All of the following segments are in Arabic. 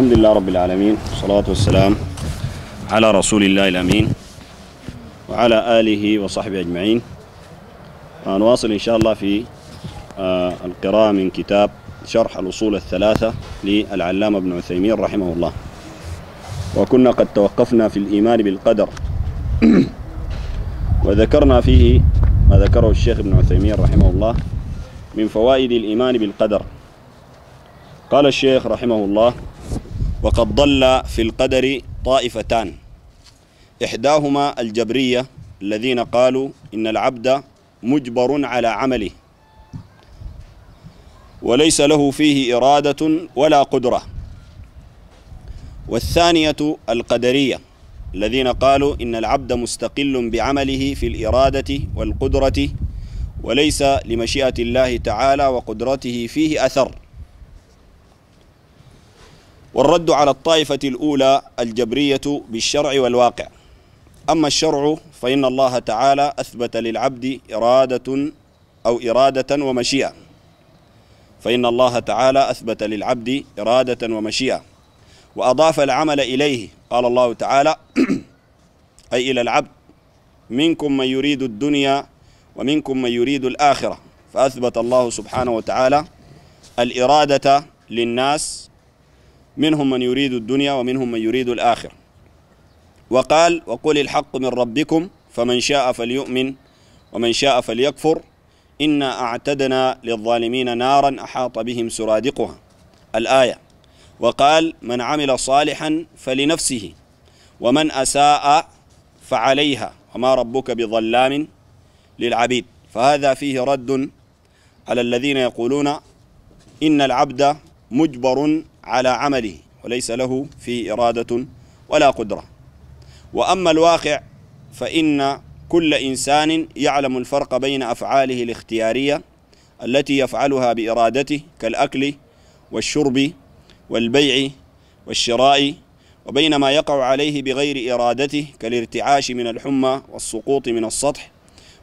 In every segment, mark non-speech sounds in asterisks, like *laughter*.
الحمد لله رب العالمين والصلاة والسلام على رسول الله الأمين وعلى آله وصحبه أجمعين آه، نواصل إن شاء الله في آه، القراءة من كتاب شرح الأصول الثلاثة للعلامة ابن عثيمين رحمه الله وكنا قد توقفنا في الإيمان بالقدر *clears throat* وذكرنا فيه ما ذكره الشيخ ابن عثيمين رحمه الله من فوائد الإيمان بالقدر قال الشيخ رحمه الله وقد ضل في القدر طائفتان إحداهما الجبرية الذين قالوا إن العبد مجبر على عمله وليس له فيه إرادة ولا قدرة والثانية القدرية الذين قالوا إن العبد مستقل بعمله في الإرادة والقدرة وليس لمشيئة الله تعالى وقدرته فيه أثر والرد على الطائفة الأولى الجبرية بالشرع والواقع أما الشرع فإن الله تعالى أثبت للعبد إرادة أو إرادة ومشيئة فإن الله تعالى أثبت للعبد إرادة ومشيئة وأضاف العمل إليه قال الله تعالى *clears throat* أي إلى العبد منكم من يريد الدنيا ومنكم من يريد الآخرة فأثبت الله سبحانه وتعالى الإرادة للناس منهم من يريد الدنيا ومنهم من يريد الآخرة وقال وقل الحق من ربكم فمن شاء فليؤمن ومن شاء فليكفر إنا أعتدنا للظالمين نارا أحاط بهم سرادقها الآية وقال من عمل صالحا فلنفسه ومن أساء فعليها وما ربك بظلام للعبيد فهذا فيه رد على الذين يقولون إن العبد مجبر على عمله وليس له فيه إرادة ولا قدرة وأما الواقع فإن كل إنسان يعلم الفرق بين أفعاله الاختيارية التي يفعلها بإرادته كالأكل والشرب والبيع والشراء وبين ما يقع عليه بغير إرادته كالارتعاش من الحمى والسقوط من السطح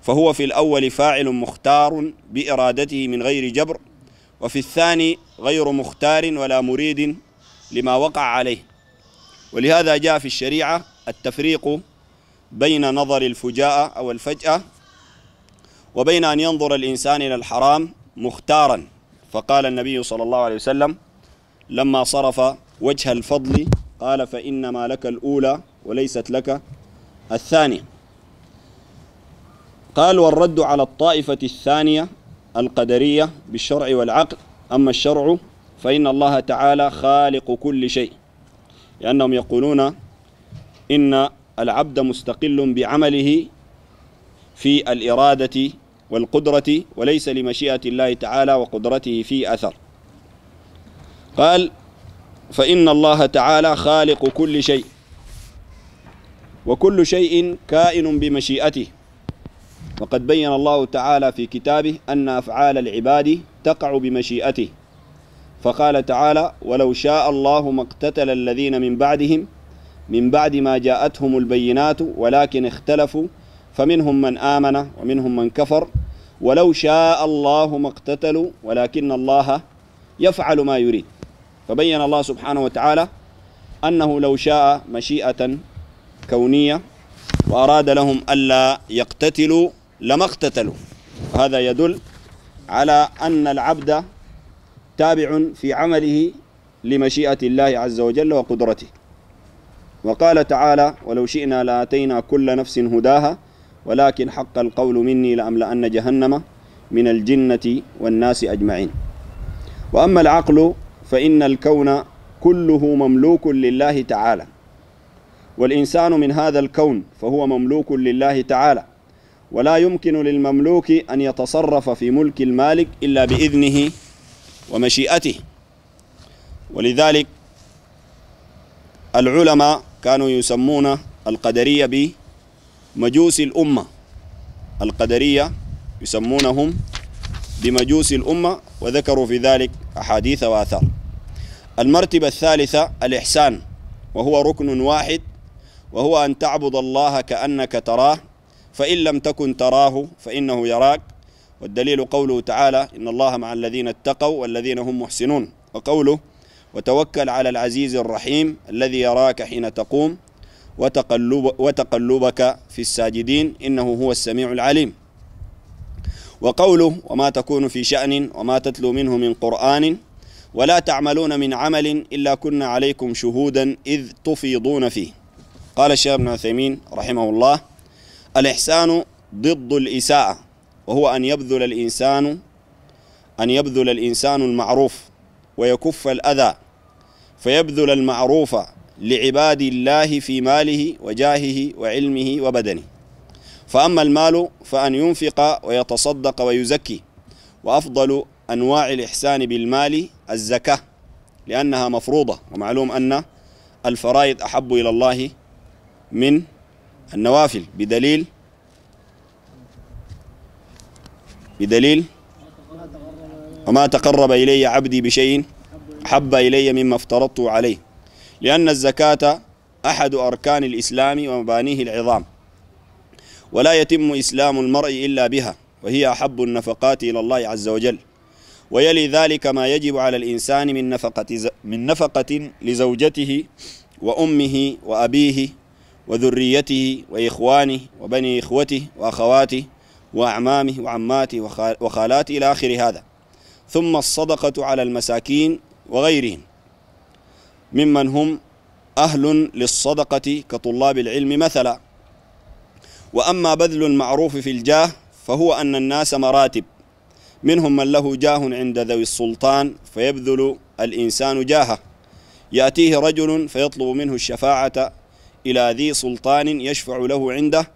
فهو في الأول فاعل مختار بإرادته من غير جبر وفي الثاني غير مختار ولا مريد لما وقع عليه ولهذا جاء في الشريعة التفريق بين نظر الفجاءة أو الفجأة وبين أن ينظر الإنسان إلى الحرام مختارا فقال النبي صلى الله عليه وسلم لما صرف وجه الفضل قال فإنما لك الأولى وليست لك الثانية قال والرد على الطائفة الثانية القدرية بالشرع والعقل أما الشرع فإن الله تعالى خالق كل شيء لأنهم يقولون إن العبد مستقل بعمله في الإرادة والقدرة وليس لمشيئة الله تعالى وقدرته في أثر قال فإن الله تعالى خالق كل شيء وكل شيء كائن بمشيئته وقد بين الله تعالى في كتابه أن أفعال العباد تقع بمشيئته فقال تعالى ولو شاء الله ما اقتتل الذين من بعدهم من بعد ما جاءتهم البينات ولكن اختلفوا فمنهم من آمن ومنهم من كفر ولو شاء الله ما اقتتلوا ولكن الله يفعل ما يريد فبين الله سبحانه وتعالى أنه لو شاء مشيئة كونية وأراد لهم ألا يقتتلوا لما اقتتلوا هذا يدل على أن العبد تابع في عمله لمشيئة الله عز وجل وقدرته وقال تعالى ولو شئنا لاتينا كل نفس هداها ولكن حق القول مني لأملأن جهنم من الجنة والناس أجمعين وأما العقل فإن الكون كله مملوك لله تعالى والإنسان من هذا الكون فهو مملوك لله تعالى ولا يمكن للمملوك أن يتصرف في ملك المالك إلا بإذنه ومشيئته ولذلك العلماء كانوا يسمون القدرية بمجوس الأمة القدرية يسمونهم بمجوس الأمة وذكروا في ذلك أحاديث وآثار المرتبة الثالثة الإحسان وهو ركن واحد وهو أن تعبد الله كأنك تراه فإن لم تكن تراه فإنه يراك والدليل قوله تعالى إن الله مع الذين اتقوا والذين هم محسنون وقوله وتوكل على العزيز الرحيم الذي يراك حين تقوم وتقلب وتقلبك في الساجدين إنه هو السميع العليم وقوله وما تكون في شأن وما تتلو منه من قرآن ولا تعملون من عمل إلا كنا عليكم شهودا إذ تفيضون فيه قال الشيخ ابن عثيمين رحمه الله الإحسان ضد الإساءة وهو أن يبذل الإنسان أن يبذل الإنسان المعروف ويكف الأذى فيبذل المعروف لعباد الله في ماله وجاهه وعلمه وبدنه فأما المال فأن ينفق ويتصدق ويزكي وأفضل أنواع الإحسان بالمال الزكاة لأنها مفروضة ومعلوم أن الفرائض أحب إلى الله من النوافل بدليل بدليل وما تقرب إلي عبدي بشيء أحب إلي مما افترضت عليه لأن الزكاة أحد أركان الإسلام ومبانيه العظام ولا يتم إسلام المرء إلا بها وهي أحب النفقات إلى الله عز وجل ويلي ذلك ما يجب على الإنسان من نفقة, من نفقة لزوجته وأمه وأبيه وذريته وإخوانه وبني إخوته وأخواته وأعمامه وعماته وخالاته إلى آخر هذا ثم الصدقة على المساكين وغيرهم ممن هم أهل للصدقة كطلاب العلم مثلا وأما بذل المعروف في الجاه فهو أن الناس مراتب منهم من له جاه عند ذوي السلطان فيبذل الإنسان جاهه يأتيه رجل فيطلب منه الشفاعة إلى ذي سلطان يشفع له عنده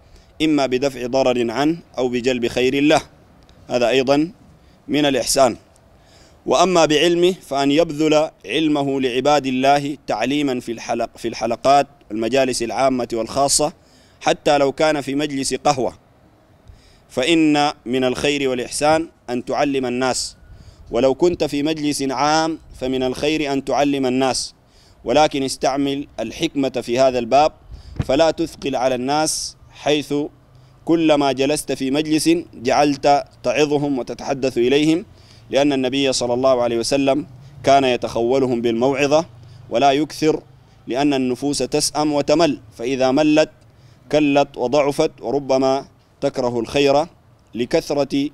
إما بدفع ضرر عنه أو بجلب خير له هذا أيضا من الإحسان وأما بعلمه فأن يبذل علمه لعباد الله تعليما في, الحلق في الحلقات المجالس العامة والخاصة حتى لو كان في مجلس قهوة فإن من الخير والإحسان أن تعلم الناس ولو كنت في مجلس عام فمن الخير أن تعلم الناس ولكن استعمل الحكمة في هذا الباب فلا تثقل على الناس حيث كلما جلست في مجلس جعلت تعظهم وتتحدث إليهم لأن النبي صلى الله عليه وسلم كان يتخولهم بالموعظة ولا يكثر لأن النفوس تسأم وتمل فإذا ملت كلت وضعفت وربما تكره الخير لكثرة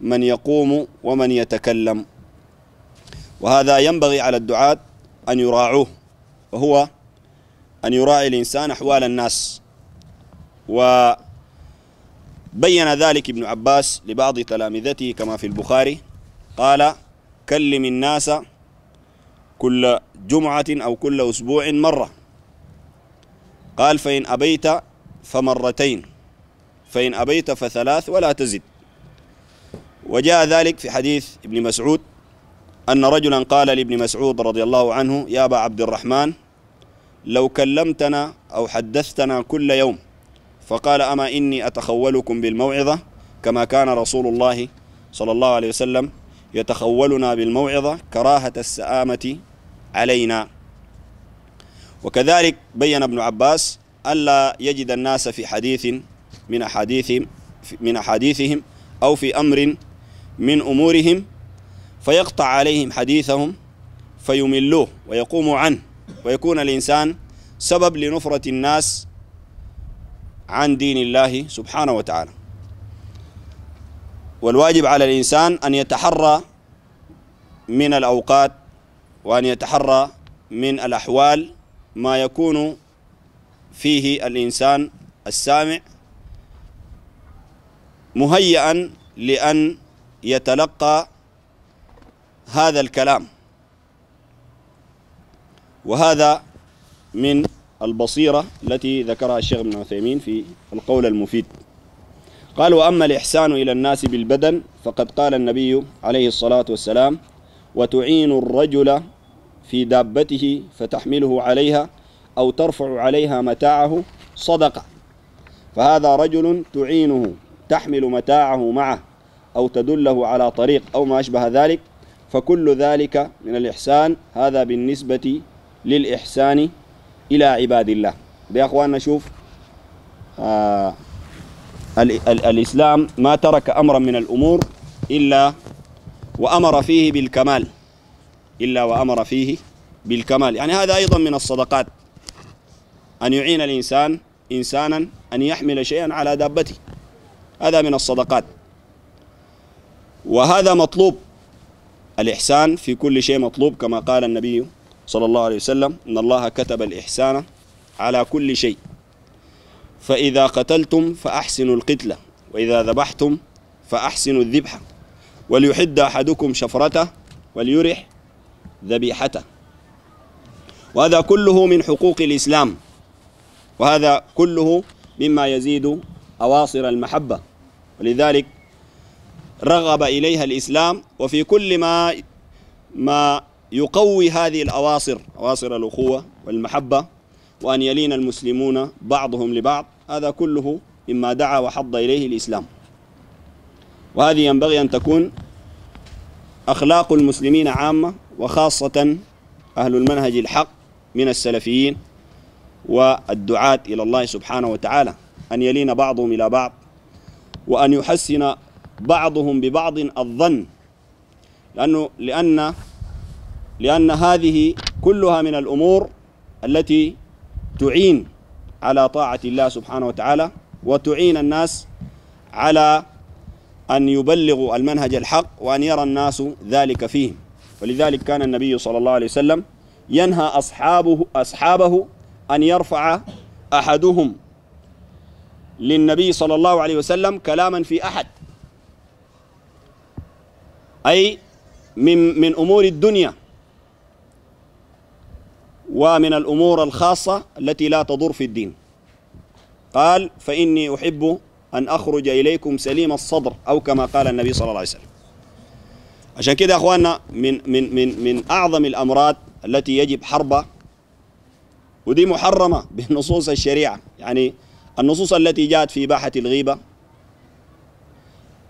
من يقوم ومن يتكلم وهذا ينبغي على الدعاة أن يراعوه وهو أن يراعي الإنسان أحوال الناس وبين ذلك ابن عباس لبعض تلامذته كما في البخاري قال كلم الناس كل جمعة أو كل أسبوع مرة قال فإن أبيت فمرتين فإن أبيت فثلاث ولا تزد وجاء ذلك في حديث ابن مسعود أن رجلا قال لابن مسعود رضي الله عنه يا أبا عبد الرحمن لو كلمتنا أو حدثتنا كل يوم فقال أما إني أتخولكم بالموعظة كما كان رسول الله صلى الله عليه وسلم يتخولنا بالموعظة كراهة السآمة علينا وكذلك بين ابن عباس ألا يجد الناس في حديث من أحاديثهم من أحاديثهم أو في أمر من أمورهم فيقطع عليهم حديثهم فيملوه ويقوموا عنه ويكون الإنسان سبب لنفرة الناس عن دين الله سبحانه وتعالى والواجب على الإنسان أن يتحرى من الأوقات وأن يتحرى من الأحوال ما يكون فيه الإنسان السامع مهيئا لأن يتلقى هذا الكلام وهذا من البصيرة التي ذكرها الشيخ ابن عثيمين في القول المفيد قال وأما الإحسان إلى الناس بالبدن فقد قال النبي عليه الصلاة والسلام وتعين الرجل في دابته فتحمله عليها أو ترفع عليها متاعه صدقة فهذا رجل تعينه تحمل متاعه معه أو تدله على طريق أو ما أشبه ذلك فكل ذلك من الإحسان هذا بالنسبة للإحسان إلى عباد الله يا أخواننا شوف آه ال ال الإسلام ما ترك أمرا من الأمور إلا وأمر فيه بالكمال إلا وأمر فيه بالكمال يعني هذا أيضا من الصدقات أن يعين الإنسان إنسانا أن يحمل شيئا على دابته هذا من الصدقات وهذا مطلوب الإحسان في كل شيء مطلوب كما قال النبي صلى الله عليه وسلم إن الله كتب الإحسان على كل شيء فإذا قتلتم فأحسنوا القتلة وإذا ذبحتم فأحسنوا الذبحة وليحد أحدكم شفرته وليرح ذبيحته وهذا كله من حقوق الإسلام وهذا كله مما يزيد أواصر المحبة ولذلك رغب إليها الإسلام وفي كل ما ما يقوي هذه الأواصر أواصر الأخوة والمحبة وأن يلين المسلمون بعضهم لبعض هذا كله مما دعا وحض إليه الإسلام وهذه ينبغي أن تكون أخلاق المسلمين عامة وخاصة أهل المنهج الحق من السلفيين والدعاة إلى الله سبحانه وتعالى أن يلين بعضهم إلى بعض وأن يحسن بعضهم ببعض الظن لأنه لأن لأن هذه كلها من الأمور التي تعين على طاعة الله سبحانه وتعالى وتعين الناس على أن يبلغوا المنهج الحق وأن يرى الناس ذلك فيهم ولذلك كان النبي صلى الله عليه وسلم ينهى أصحابه, أصحابه أن يرفع أحدهم للنبي صلى الله عليه وسلم كلاما في أحد أي من, من أمور الدنيا ومن الأمور الخاصة التي لا تضر في الدين قال فإني أحب أن أخرج إليكم سليم الصدر أو كما قال النبي صلى الله عليه وسلم عشان كده يا أخواننا من, من, من, من أعظم الأمراض التي يجب حربها ودي محرمة *laughs* بنصوص الشريعة يعني النصوص التي جاءت في باحة الغيبة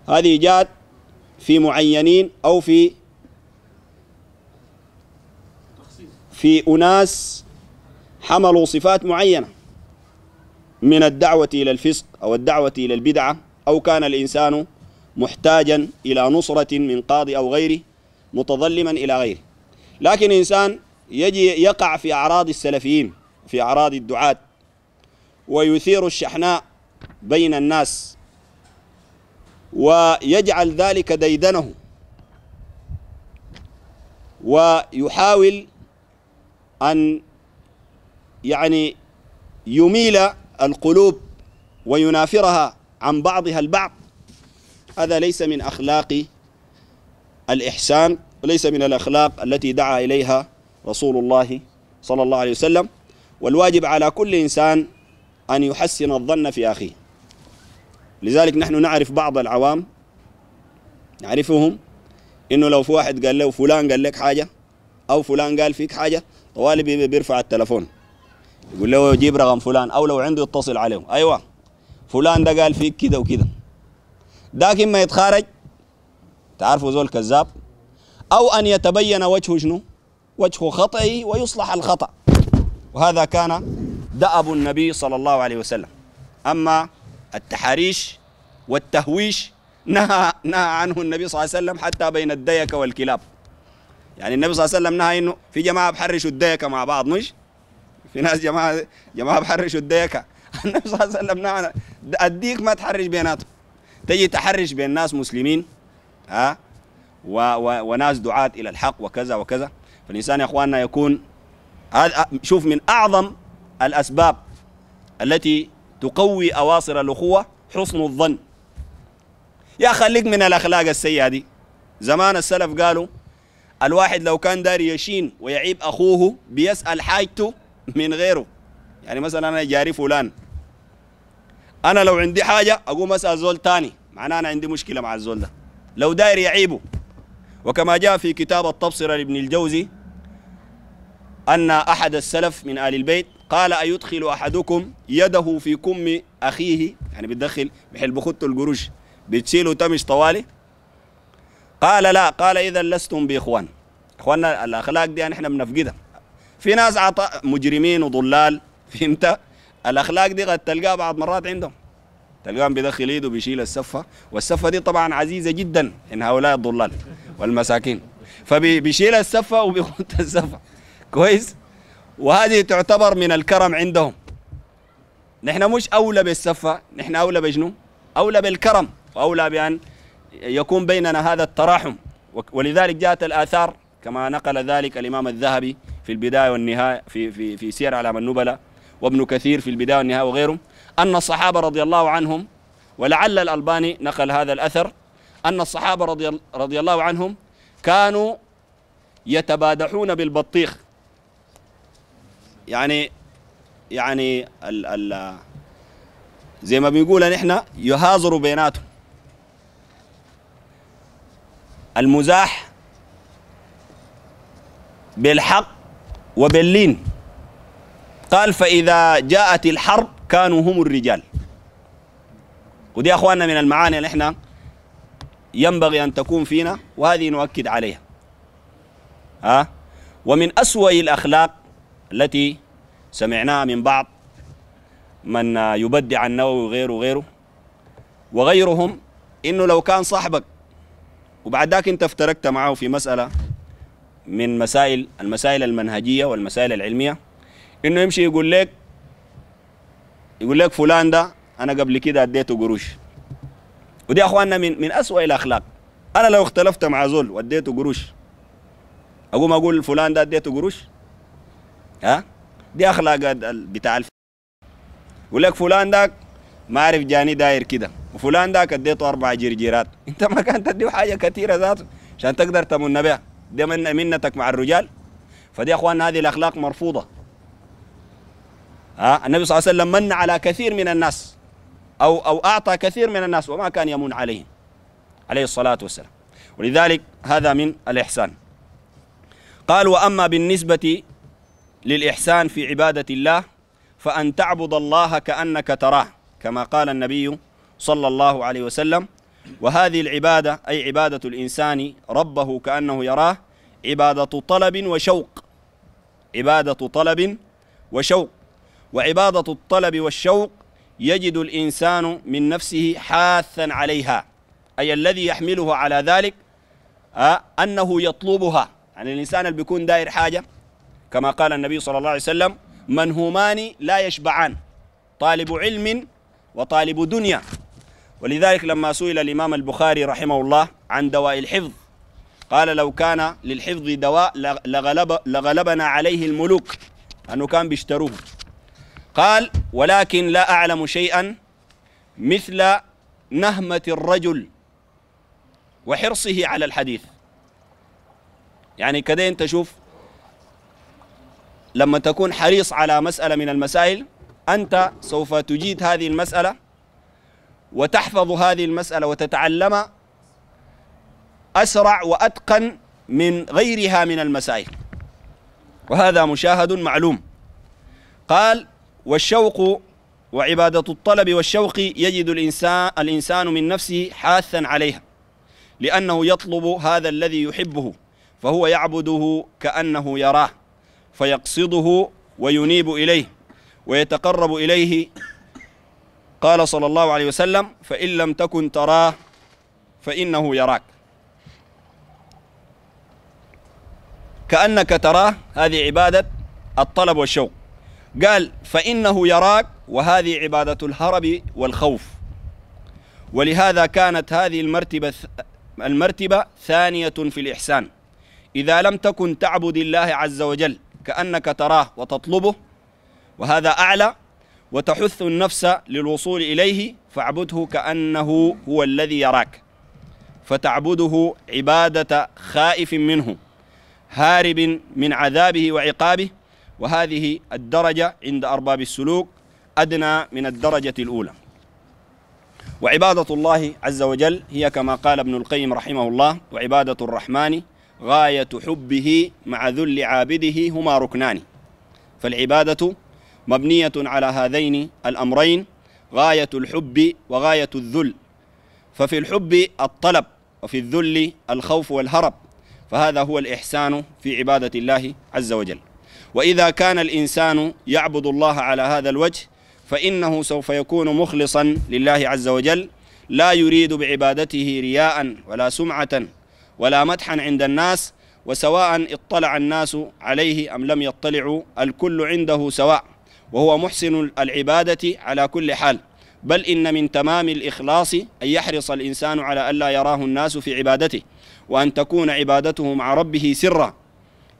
هذه جاءت في معينين أو في في أناس حملوا صفات معينة من الدعوة إلى الفسق أو الدعوة إلى البدعة أو كان الإنسان محتاجا إلى نصرة من قاضي أو غيره متظلما إلى غيره لكن إنسان يجي يقع في أعراض السلفيين في أعراض الدعاة ويثير الشحناء بين الناس ويجعل ذلك ديدنه ويحاول أن يعني يميل القلوب وينافرها عن بعضها البعض هذا ليس من أخلاق الإحسان وليس من الأخلاق التي دعا إليها رسول الله صلى الله عليه وسلم والواجب على كل إنسان أن يحسن الظن في أخيه لذلك نحن نعرف بعض العوام نعرفهم إنه لو في واحد قال له فلان قال لك حاجة أو فلان قال فيك حاجة طوالي بيرفع التلفون يقول له جيب رقم فلان او لو عنده يتصل عليه ايوه فلان ده قال فيك كده وكده ده اما يتخارج تعرفوا زول كذاب او ان يتبين وجهه شنو وجه خطئه ويصلح الخطا وهذا كان دأب النبي صلى الله عليه وسلم اما التحريش والتهويش نهى نهى عنه النبي صلى الله عليه وسلم حتى بين الديك والكلاب يعني النبي صلى الله عليه وسلم نهى انه في جماعه بحرشوا الديكه مع بعض مش في ناس جماعه جماعه بحرشوا الديكه *laughs* النبي صلى الله عليه وسلم نهى الديك ما تحرش بيناتهم تجي تحرش بين ناس مسلمين ها و و وناس دعاة الى الحق وكذا وكذا فالانسان يا اخواننا يكون هذا شوف من اعظم الاسباب التي تقوي اواصر الاخوه حسن الظن يا خليك من الاخلاق السيئه دي زمان السلف قالوا الواحد لو كان داري يشين ويعيب اخوه بيسال حاجته من غيره يعني مثلا انا جاري فلان انا لو عندي حاجه اقوم اسال زول ثاني معناه انا عندي مشكله مع الزول ده لو داير يعيبه وكما جاء في كتاب التبصره لابن الجوزي ان احد السلف من ال البيت قال ايدخل احدكم يده في كم اخيه يعني بتدخل بحل بخط القروش بتشيله تمش طوالي قال لا قال إذا لستم بإخوان إخواننا الأخلاق دي يعني احنا بنفقدها في ناس عطاء مجرمين وضلال فهمت الأخلاق دي قد تلقاها بعض مرات عندهم تلقاهم بيدخل ايده وبيشيل السفة والسفة دي طبعا عزيزة جدا إن هؤلاء الضلال والمساكين فبيشيل السفة وبيخط السفة كويس وهذه تعتبر من الكرم عندهم نحن مش أولى بالسفة نحن أولى بجنو أولى بالكرم وأولى بأن يكون بيننا هذا التراحم ولذلك جاءت الآثار كما نقل ذلك الإمام الذهبي في البداية والنهاية في في في سير أعلام النبلاء وابن كثير في البداية والنهاية وغيرهم أن الصحابة رضي الله عنهم ولعل الألباني نقل هذا الأثر أن الصحابة رضي, رضي الله عنهم كانوا يتبادحون بالبطيخ يعني يعني ال ال زي ما بيقولوا نحن يهازروا بيناتهم المزاح بالحق وباللين قال فإذا جاءت الحرب كانوا هم الرجال ودي أخواننا من المعاني اللي احنا ينبغي أن تكون فينا وهذه نؤكد عليها ها ومن أسوأ الأخلاق التي سمعناها من بعض من يبدع النووي وغيره وغيره وغيرهم إنه لو كان صاحبك وبعد ذاك انت افترقت معه في مساله من مسائل المسائل المنهجيه والمسائل العلميه انه يمشي يقول لك يقول لك فلان ده انا قبل كده اديته قروش ودي اخواننا من من اسوء الاخلاق انا لو اختلفت مع زول واديته قروش اقوم اقول فلان ده اديته قروش ها دي اخلاق بتاع الف يقول لك فلان ده ما اعرف جاني داير كده وفلان ده اديته اربع جرجيرات *laughs* انت ما كانت تديه حاجه كثيره ذاته عشان تقدر تمن بها دي من منتك مع الرجال فدي يا اخوان هذه الاخلاق مرفوضه ها النبي صلى الله عليه وسلم من على كثير من الناس او او اعطى كثير من الناس وما كان يمن عليهم عليه الصلاه والسلام ولذلك هذا من الاحسان قال واما بالنسبه للاحسان في عباده الله فان تعبد الله كانك تراه كما قال النبي صلى الله عليه وسلم وهذه العبادة أي عبادة الإنسان ربه كأنه يراه عبادة طلب وشوق عبادة طلب وشوق وعبادة الطلب والشوق يجد الإنسان من نفسه حاثا عليها أي الذي يحمله على ذلك آه، أنه يطلبها يعني الإنسان اللي بيكون داير حاجة كما قال النبي صلى الله عليه وسلم منهومان لا يشبعان طالب علم وطالب دنيا ولذلك لما سئل الإمام البخاري رحمه الله عن دواء الحفظ قال لو كان للحفظ دواء لغلب لغلبنا عليه الملوك أنه كان بيشتروه قال ولكن لا أعلم شيئا مثل نهمة الرجل وحرصه على الحديث يعني كده أنت شوف لما تكون حريص على مسألة من المسائل أنت سوف تجيد هذه المسألة وتحفظ هذه المسألة وتتعلم أسرع وأتقن من غيرها من المسائل وهذا مشاهد معلوم قال والشوق وعبادة الطلب والشوق يجد الإنسان, الإنسان من نفسه حاثا عليها لأنه يطلب هذا الذي يحبه فهو يعبده كأنه يراه فيقصده وينيب إليه ويتقرب إليه قال صلى الله عليه وسلم فإن لم تكن تراه فإنه يراك كأنك تراه هذه عبادة الطلب والشوق قال فإنه يراك وهذه عبادة الهرب والخوف ولهذا كانت هذه المرتبة المرتبة ثانية في الإحسان إذا لم تكن تعبد الله عز وجل كأنك تراه وتطلبه وهذا أعلى وتحث النفس للوصول إليه فاعبده كأنه هو الذي يراك فتعبده عبادة خائف منه هارب من عذابه وعقابه وهذه الدرجة عند أرباب السلوك أدنى من الدرجة الأولى وعبادة الله عز وجل هي كما قال ابن القيم رحمه الله وعبادة الرحمن غاية حبه مع ذل عابده هما ركنان فالعبادة مبنية على هذين الأمرين غاية الحب وغاية الذل ففي الحب الطلب وفي الذل الخوف والهرب فهذا هو الإحسان في عبادة الله عز وجل وإذا كان الإنسان يعبد الله على هذا الوجه فإنه سوف يكون مخلصا لله عز وجل لا يريد بعبادته رياء ولا سمعة ولا مدحا عند الناس وسواء اطلع الناس عليه أم لم يطلعوا الكل عنده سواء وهو محسن العبادة على كل حال بل إن من تمام الإخلاص أن يحرص الإنسان على ألا يراه الناس في عبادته وأن تكون عبادته مع ربه سرا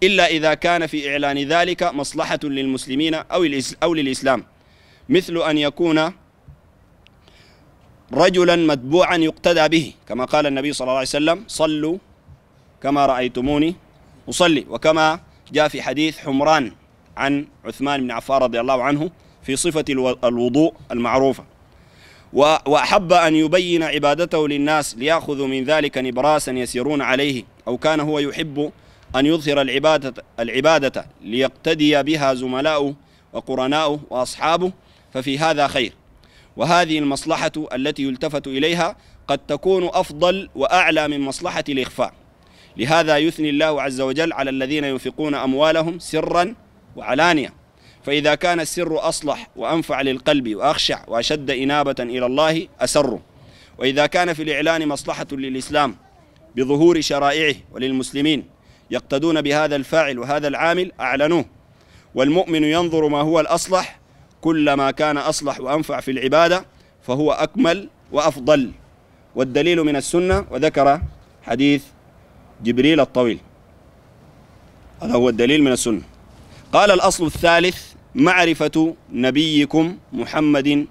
إلا إذا كان في إعلان ذلك مصلحة للمسلمين أو, أو للإسلام مثل أن يكون رجلا متبوعا يقتدى به كما قال النبي صلى الله عليه وسلم صلوا كما رأيتموني أصلي وكما جاء في حديث حمران عن عثمان بن عفان رضي الله عنه في صفة الوضوء المعروفة وأحب أن يبين عبادته للناس ليأخذوا من ذلك نبراسا يسيرون عليه أو كان هو يحب أن يظهر العبادة, العبادة ليقتدي بها زملاؤه وقرناؤه وأصحابه ففي هذا خير وهذه المصلحة التي يلتفت إليها قد تكون أفضل وأعلى من مصلحة الإخفاء لهذا يثني الله عز وجل على الذين ينفقون أموالهم سرا وعلانية فإذا كان السر أصلح وأنفع للقلب وأخشع وأشد إنابة إلى الله أسره وإذا كان في الإعلان مصلحة للإسلام بظهور شرائعه وللمسلمين يقتدون بهذا الفاعل وهذا العامل أعلنوه والمؤمن ينظر ما هو الأصلح كلما كان أصلح وأنفع في العبادة فهو أكمل وأفضل والدليل من السنة وذكر حديث جبريل الطويل هذا هو الدليل من السنه قال الأصل الثالث معرفة نبيكم محمد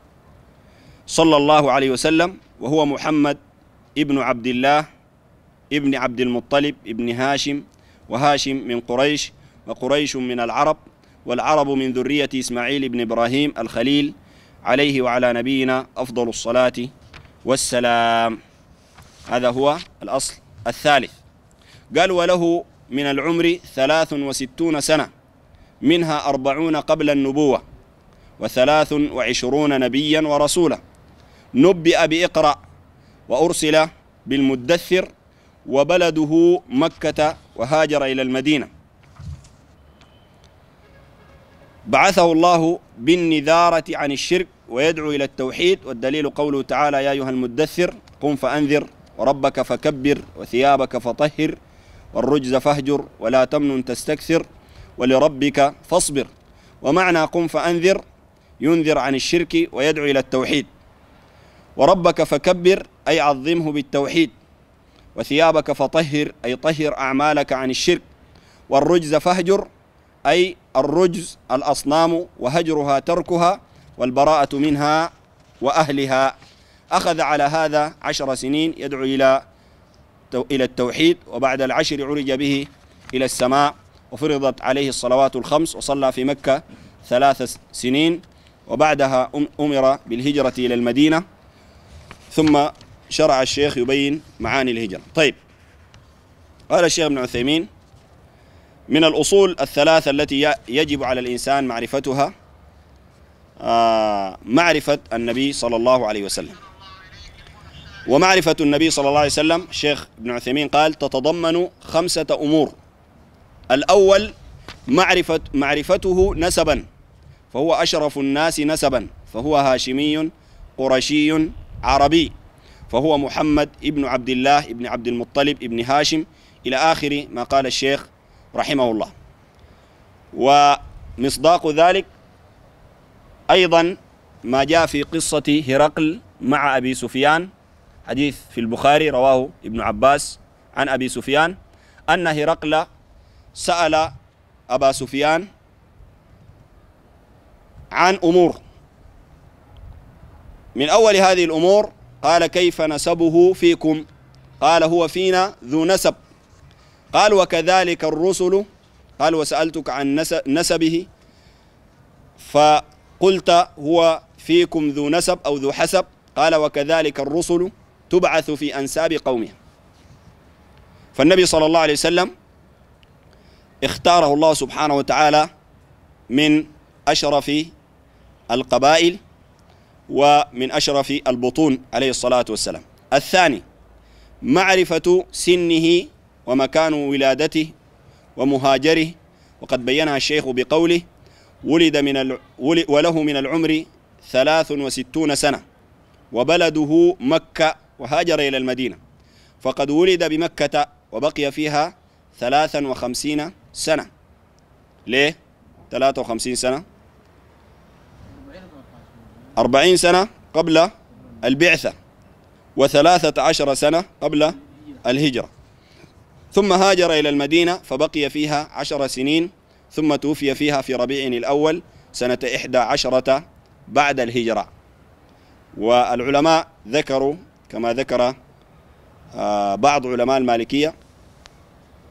صلى الله عليه وسلم وهو محمد ابن عبد الله ابن عبد المطلب ابن هاشم وهاشم من قريش وقريش من العرب والعرب من ذرية إسماعيل بن إبراهيم الخليل عليه وعلى نبينا أفضل الصلاة والسلام هذا هو الأصل الثالث قال وله من العمر ثلاث وستون سنة منها أربعون قبل النبوة وثلاث وعشرون نبيا ورسولا نبئ بإقرأ وأرسل بالمدثر وبلده مكة وهاجر إلى المدينة بعثه الله بالنذارة عن الشرك ويدعو إلى التوحيد والدليل قوله تعالى يا أيها المدثر قم فأنذر وربك فكبر وثيابك فطهر والرجز فاهجر ولا تمن تستكثر ولربك فاصبر ومعنى قم فأنذر ينذر عن الشرك ويدعو إلى التوحيد وربك فكبر أي عظمه بالتوحيد وثيابك فطهر أي طهر أعمالك عن الشرك والرجز فاهجر أي الرجز الأصنام وهجرها تركها والبراءة منها وأهلها أخذ على هذا عشر سنين يدعو إلى إلى التوحيد وبعد العشر عرج به إلى السماء وفرضت عليه الصلوات الخمس وصلى في مكة ثلاث سنين وبعدها أمر بالهجرة إلى المدينة ثم شرع الشيخ يبين معاني الهجرة طيب قال الشيخ ابن عثيمين من الأصول الثلاثة التي يجب على الإنسان معرفتها آه، معرفة النبي صلى الله عليه وسلم ومعرفة النبي صلى الله عليه وسلم الشيخ ابن عثيمين قال تتضمن خمسة أمور الأول معرفة معرفته نسبا فهو أشرف الناس نسبا فهو هاشمي قرشي عربي فهو محمد ابن عبد الله ابن عبد المطلب ابن هاشم إلى آخر ما قال الشيخ رحمه الله ومصداق ذلك أيضا ما جاء في قصة هرقل مع أبي سفيان حديث في البخاري رواه ابن عباس عن أبي سفيان أن هرقل سأل أبا سفيان عن أمور من أول هذه الأمور قال كيف نسبه فيكم قال هو فينا ذو نسب قال وكذلك الرسل قال وسألتك عن نسبه فقلت هو فيكم ذو نسب أو ذو حسب قال وكذلك الرسل تبعث في أنساب قومها فالنبي صلى الله عليه وسلم اختاره الله سبحانه وتعالى من أشرف القبائل ومن أشرف البطون عليه الصلاة والسلام الثاني معرفة سنه ومكان ولادته ومهاجره وقد بينها الشيخ بقوله ولد من ال... وله من العمر ثلاث وستون سنة وبلده مكة وهاجر إلى المدينة فقد ولد بمكة وبقي فيها ثلاثا وخمسين سنة ليه 53 سنة 40 سنة قبل البعثة و و13 سنة قبل الهجرة ثم هاجر إلى المدينة فبقي فيها عشر سنين ثم توفي فيها في ربيع الأول سنة إحدى عشرة بعد الهجرة والعلماء ذكروا كما ذكر آه، بعض علماء المالكية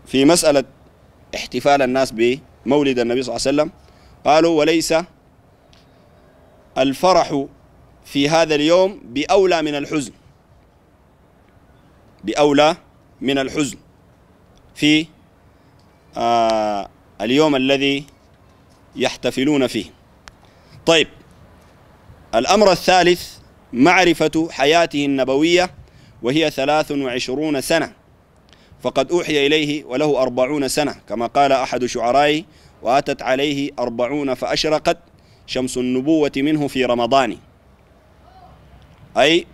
في مسألة احتفال الناس بمولد النبي صلى الله عليه وسلم قالوا وليس الفرح في هذا اليوم بأولى من الحزن بأولى من الحزن في آه اليوم الذي يحتفلون فيه طيب الأمر الثالث معرفة حياته النبوية وهي 23 سنة فقد أوحي إليه وله أربعون سنة كما قال أحد شعرائه وأتت عليه أربعون فأشرقت شمس النبوة منه في رمضان أي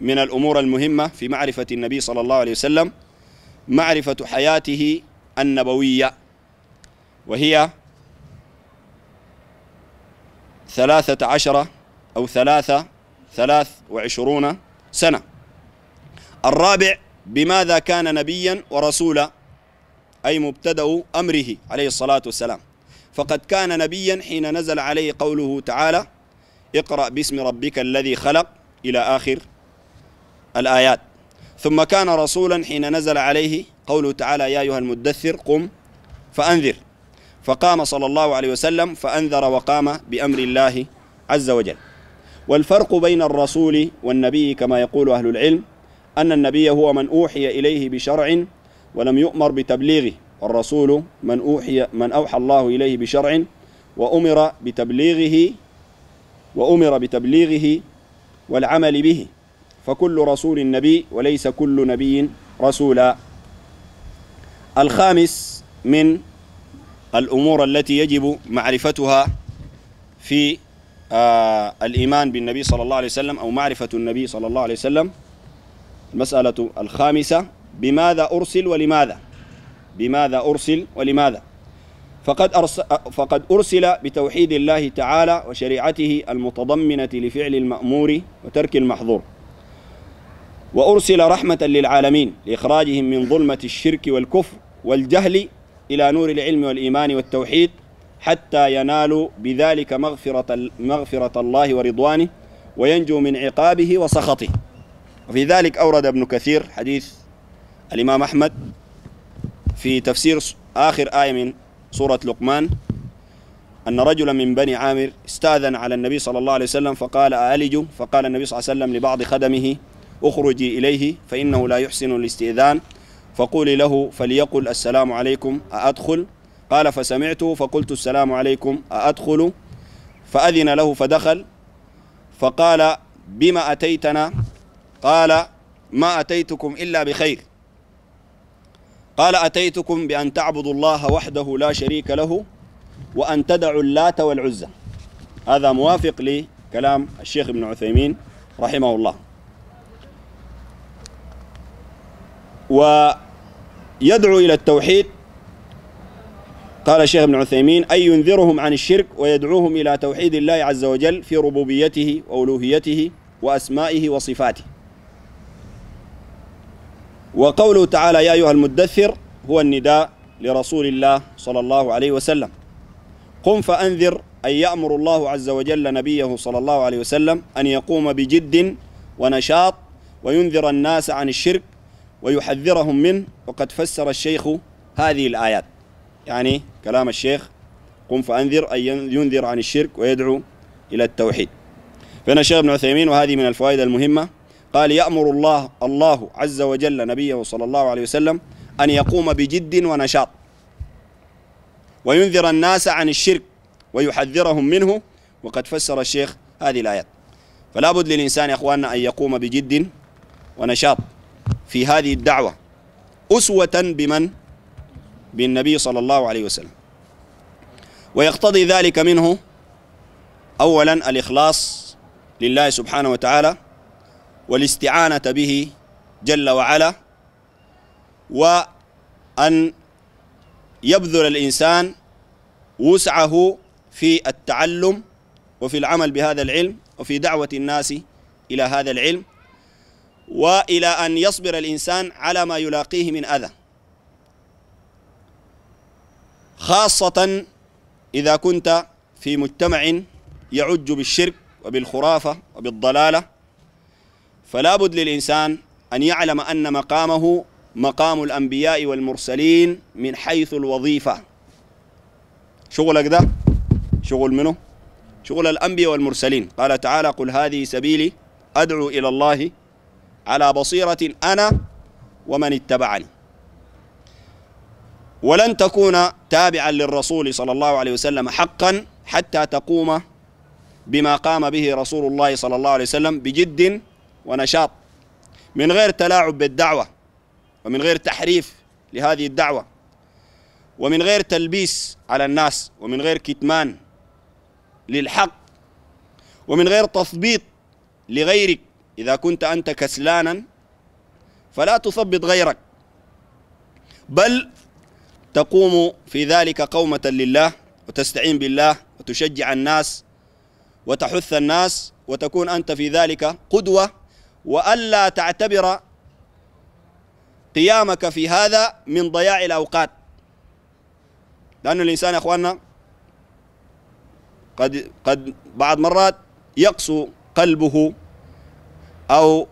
من الأمور المهمة في معرفة النبي صلى الله عليه وسلم معرفة حياته النبوية وهي ثلاثة عشر أو ثلاثة ثلاث وعشرون سنة الرابع بماذا كان نبيا ورسولا أي مبتدأ أمره عليه الصلاة والسلام فقد كان نبيا حين نزل عليه قوله تعالى اقرأ باسم ربك الذي خلق إلى آخر الآيات ثم كان رسولا حين نزل عليه قوله تعالى يا أيها المدثر قم فأنذر فقام صلى الله عليه وسلم فأنذر وقام بأمر الله عز وجل والفرق بين الرسول والنبي كما يقول أهل العلم أن النبي هو من أوحي إليه بشرع ولم يؤمر بتبليغه والرسول من أوحي من أوحى الله إليه بشرع وأمر بتبليغه وأمر بتبليغه والعمل به فكل رسول نبي وليس كل نبي رسولا الخامس من الأمور التي يجب معرفتها في آه الإيمان بالنبي صلى الله عليه وسلم أو معرفة النبي صلى الله عليه وسلم المسألة الخامسة بماذا أرسل ولماذا بماذا أرسل ولماذا فقد أرسل, فقد أرسل بتوحيد الله تعالى وشريعته المتضمنة لفعل المأمور وترك المحظور وأرسل رحمة للعالمين لإخراجهم من ظلمة الشرك والكفر والجهل إلى نور العلم والإيمان والتوحيد حتى ينالوا بذلك مغفرة, مغفرة الله ورضوانه وينجو من عقابه وسخطه وفي ذلك أورد ابن كثير حديث الإمام أحمد في تفسير آخر آية من سورة لقمان أن رجلا من بني عامر استاذن على النبي صلى الله عليه وسلم فقال أألج فقال النبي صلى الله عليه وسلم لبعض خدمه اخرجي إليه فإنه لا يحسن الاستئذان فقولي له فليقل السلام عليكم أأدخل قال فسمعته فقلت السلام عليكم أأدخل فأذن له فدخل فقال بما أتيتنا قال ما أتيتكم إلا بخير قال أتيتكم بأن تعبدوا الله وحده لا شريك له وأن تدعوا اللات والعزى هذا موافق لكلام الشيخ ابن عثيمين رحمه الله ويدعو إلى التوحيد قال الشيخ ابن عثيمين أي ينذرهم عن الشرك ويدعوهم إلى توحيد الله عز وجل في ربوبيته وألوهيته وأسمائه وصفاته وقوله تعالى يا أيها المدثر هو النداء لرسول الله صلى الله عليه وسلم قم فأنذر أن يأمر الله عز وجل نبيه صلى الله عليه وسلم أن يقوم بجد ونشاط وينذر الناس عن الشرك ويحذرهم منه وقد فسر الشيخ هذه الآيات يعني كلام الشيخ قم فأنذر أن ينذر عن الشرك ويدعو إلى التوحيد فإن الشيخ ابن عثيمين وهذه من الفوائد المهمة قال يأمر الله الله عز وجل نبيه صلى الله عليه وسلم أن يقوم بجد ونشاط وينذر الناس عن الشرك ويحذرهم منه وقد فسر الشيخ هذه الآيات فلا بد للإنسان يا أخواننا أن يقوم بجد ونشاط في هذه الدعوة أسوة بمن؟ بالنبي صلى الله عليه وسلم ويقتضي ذلك منه أولا الإخلاص لله سبحانه وتعالى والاستعانة به جل وعلا وأن يبذل الإنسان وسعه في التعلم وفي العمل بهذا العلم وفي دعوة الناس إلى هذا العلم وإلى أن يصبر الإنسان على ما يلاقيه من أذى خاصة إذا كنت في مجتمع يعج بالشرك وبالخرافة وبالضلالة فلا بد للإنسان أن يعلم أن مقامه مقام الأنبياء والمرسلين من حيث الوظيفة شغلك ده شغل منه شغل الأنبياء والمرسلين قال تعالى قل هذه سبيلي أدعو إلى الله على بصيرة أنا ومن اتبعني ولن تكون تابعا للرسول صلى الله عليه وسلم حقا حتى تقوم بما قام به رسول الله صلى الله عليه وسلم بجد ونشاط من غير تلاعب بالدعوة ومن غير تحريف لهذه الدعوة ومن غير تلبيس على الناس ومن غير كتمان للحق ومن غير تثبيط لغيرك إذا كنت أنت كسلانا فلا تثبط غيرك بل تقوم في ذلك قومة لله وتستعين بالله وتشجع الناس وتحث الناس وتكون أنت في ذلك قدوة وألا تعتبر قيامك في هذا من ضياع الأوقات لأن الإنسان يا أخواننا قد قد بعض مرات يقسو قلبه أو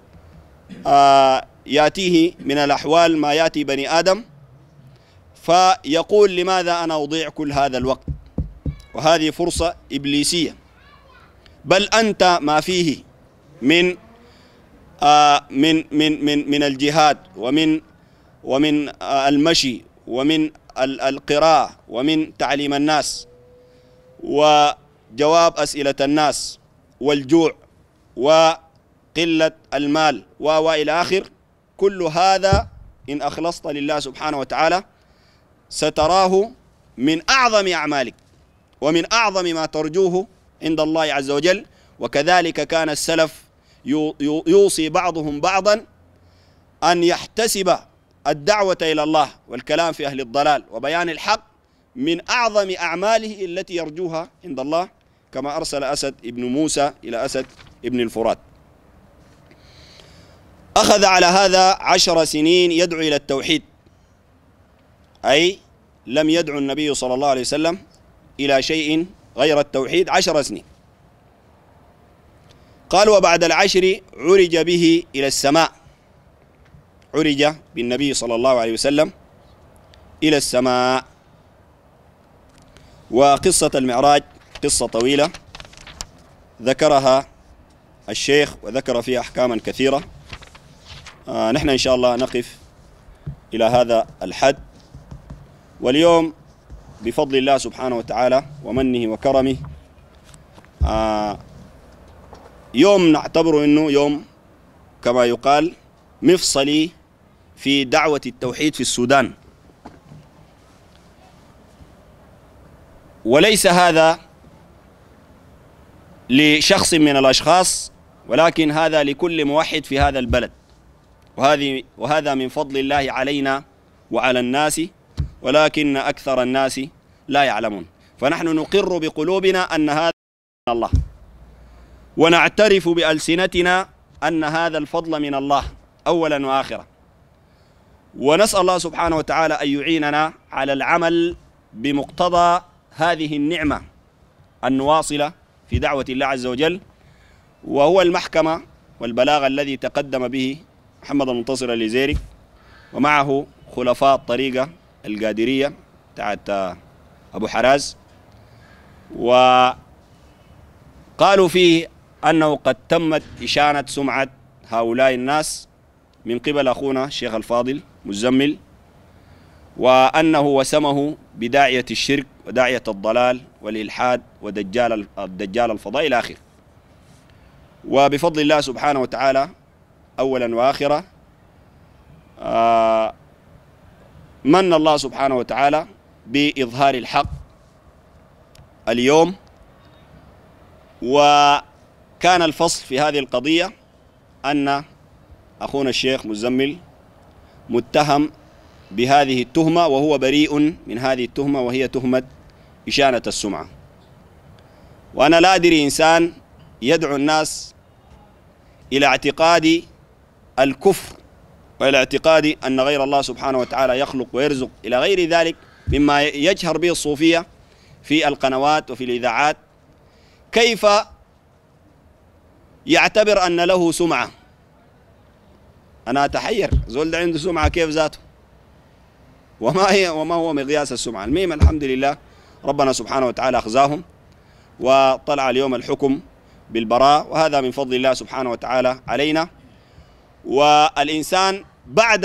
آه ياتيه من الأحوال ما ياتي بني آدم فيقول لماذا أنا أضيع كل هذا الوقت وهذه فرصة إبليسية بل أنت ما فيه من آه، من من من من الجهاد ومن ومن آه، المشي ومن القراءة ومن تعليم الناس وجواب أسئلة الناس والجوع وقلة المال وإلى آخر كل هذا إن أخلصت لله سبحانه وتعالى ستراه من أعظم أعمالك ومن أعظم ما ترجوه عند الله عز وجل وكذلك كان السلف يوصي بعضهم بعضا أن يحتسب الدعوة إلى الله والكلام في أهل الضلال وبيان الحق من أعظم أعماله التي يرجوها عند الله كما أرسل أسد ابن موسى إلى أسد ابن الفرات أخذ على هذا عشر سنين يدعو إلى التوحيد أي لم يدعو النبي صلى الله عليه وسلم إلى شيء غير التوحيد عشر سنين قال وبعد العشر عرج به إلى السماء عرج بالنبي صلى الله عليه وسلم إلى السماء وقصة المعراج قصة طويلة ذكرها الشيخ وذكر فيها أحكاما كثيرة آه نحن إن شاء الله نقف إلى هذا الحد واليوم بفضل الله سبحانه وتعالى ومنه وكرمه آه يوم نعتبره انه يوم كما يقال مفصلي في دعوة التوحيد في السودان وليس هذا لشخص من الأشخاص ولكن هذا لكل موحد في هذا البلد وهذه وهذا من فضل الله علينا وعلى الناس ولكن أكثر الناس لا يعلمون فنحن نقر بقلوبنا أن هذا الله ونعترف بألسنتنا أن هذا الفضل من الله أولا وآخرا ونسأل الله سبحانه وتعالى أن يعيننا على العمل بمقتضى هذه النعمة أن نواصل في دعوة الله عز وجل وهو المحكمة والبلاغ الذي تقدم به محمد المنتصر الليزيري ومعه خلفاء الطريقة القادرية تاعت أبو حراز وقالوا فيه أنه قد تمت إشانة سمعة هؤلاء الناس من قبل أخونا الشيخ الفاضل مزمل وأنه وسمه بداعية الشرك وداعية الضلال والإلحاد ودجال الدجال الفضاء إلى آخره وبفضل الله سبحانه وتعالى أولا وآخرا آه، من الله سبحانه وتعالى بإظهار الحق اليوم و كان الفصل في هذه القضية أن أخونا الشيخ مزمل متهم بهذه التهمة وهو بريء من هذه التهمة وهي تهمة إشانة السمعة وأنا لا أدري إنسان يدعو الناس إلى اعتقاد الكفر وإلى اعتقاد أن غير الله سبحانه وتعالى يخلق ويرزق إلى غير ذلك مما يجهر به الصوفية في القنوات وفي الإذاعات كيف يعتبر أن له سمعة أنا أتحير زول عنده سمعة كيف ذاته وما هي وما هو مقياس السمعة الميم الحمد لله ربنا سبحانه وتعالى أخزاهم وطلع اليوم الحكم بالبراء وهذا من فضل الله سبحانه وتعالى علينا والإنسان بعد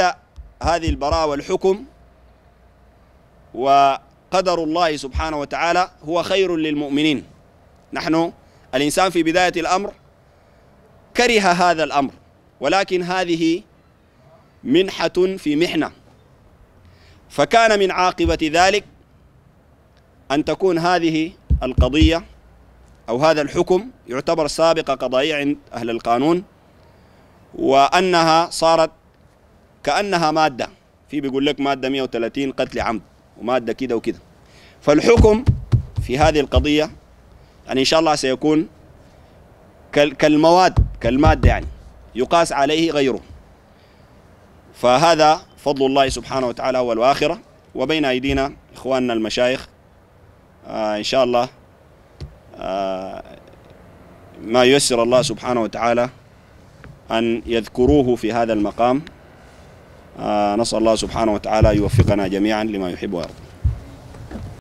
هذه البراء والحكم وقدر الله سبحانه وتعالى هو خير للمؤمنين نحن الإنسان في بداية الأمر كره هذا الأمر ولكن هذه منحة في محنة فكان من عاقبة ذلك أن تكون هذه القضية أو هذا الحكم يعتبر سابقة قضائية عند أهل القانون وأنها صارت كأنها مادة في بيقول لك مادة 130 قتل عمد ومادة كده وكده فالحكم في هذه القضية يعني إن شاء الله سيكون كالمواد كالمادة يعني يقاس عليه غيره فهذا فضل الله سبحانه وتعالى والآخرة وبين أيدينا إخواننا المشايخ آه إن شاء الله آه ما يسر الله سبحانه وتعالى أن يذكروه في هذا المقام آه نسأل الله سبحانه وتعالى يوفقنا جميعا لما يحب ويرضى